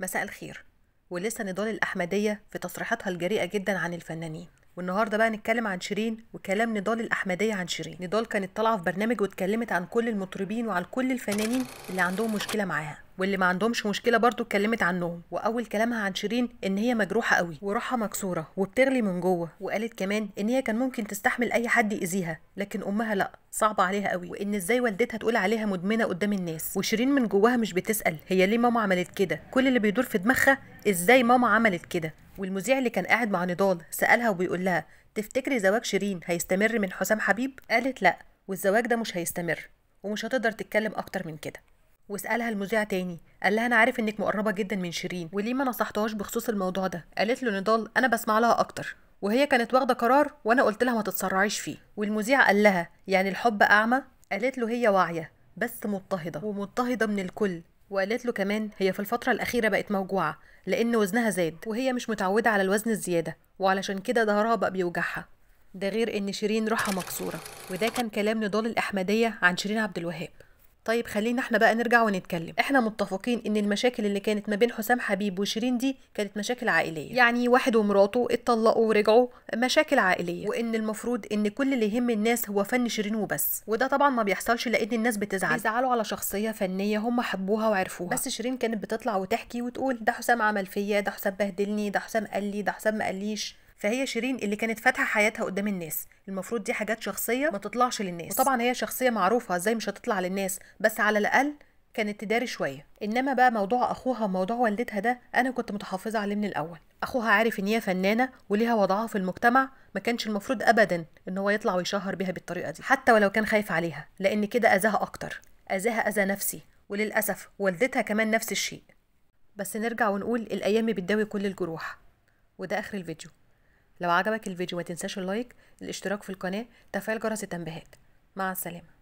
مساء الخير ولسه نضال الأحمدية في تصريحاتها الجريئة جدا عن الفنانين والنهارده بقى نتكلم عن شيرين وكلام نضال الأحمدية عن شيرين نضال كانت طالعة في برنامج واتكلمت عن كل المطربين وعن كل الفنانين اللي عندهم مشكلة معاها واللي ما عندهمش مشكله برضو اتكلمت عنهم واول كلامها عن شيرين ان هي مجروحه قوي وروحها مكسوره وبتغلي من جوه وقالت كمان ان هي كان ممكن تستحمل اي حد ياذيها لكن امها لا صعبه عليها قوي وان ازاي والدتها تقول عليها مدمنه قدام الناس وشيرين من جواها مش بتسال هي ليه ماما عملت كده كل اللي بيدور في دماغها ازاي ماما عملت كده والمذيع اللي كان قاعد مع نضال سالها وبيقول لها تفتكري زواج شيرين هيستمر من حسام حبيب قالت لا والزواج ده مش هيستمر ومش هتقدر تتكلم اكتر من كده وسألها المذيع تاني قال لها انا عارف انك مقربه جدا من شيرين وليه ما نصحتهاش بخصوص الموضوع ده قالت له نضال انا بسمع لها اكتر وهي كانت واخده قرار وانا قلت لها ما تتسرعيش فيه والمذيع قال لها يعني الحب اعمى قالت له هي واعيه بس مضطهده ومضطهده من الكل وقالت له كمان هي في الفتره الاخيره بقت موجوعه لان وزنها زاد وهي مش متعوده على الوزن الزياده وعلشان كده ظهرها بقى بيوجعها ده غير ان شيرين روحها مكسوره وده كان كلام نضال الاحمديه عن شيرين عبد الوهاب طيب خلينا احنا بقى نرجع ونتكلم احنا متفقين ان المشاكل اللي كانت ما بين حسام حبيب وشيرين دي كانت مشاكل عائليه يعني واحد ومراته اتطلقوا ورجعوا مشاكل عائليه وان المفروض ان كل اللي يهم الناس هو فن شيرين وبس وده طبعا ما بيحصلش لان الناس بتزعل بيزعلوا على شخصيه فنيه هم حبوها وعرفوها بس شيرين كانت بتطلع وتحكي وتقول ده حسام عمل فيا ده حسام بهدلني ده حسام قال لي ده حسام ما قاليش فهي شيرين اللي كانت فاتحه حياتها قدام الناس المفروض دي حاجات شخصيه ما تطلعش للناس وطبعا هي شخصيه معروفه ازاي مش هتطلع للناس بس على الاقل كانت تداري شويه انما بقى موضوع اخوها وموضوع والدتها ده انا كنت متحفظه عليه من الاول اخوها عارف ان هي فنانه وليها وضعها في المجتمع ما كانش المفروض ابدا ان هو يطلع ويشهر بيها بالطريقه دي حتى ولو كان خايف عليها لان كده اذاها اكتر اذاها اذى نفسي وللاسف والدتها كمان نفس الشيء بس نرجع ونقول الايام بتداوي كل الجروح وده اخر الفيديو لو عجبك الفيديو ما تنساش اللايك الاشتراك في القناة تفعيل جرس التنبيهات مع السلامة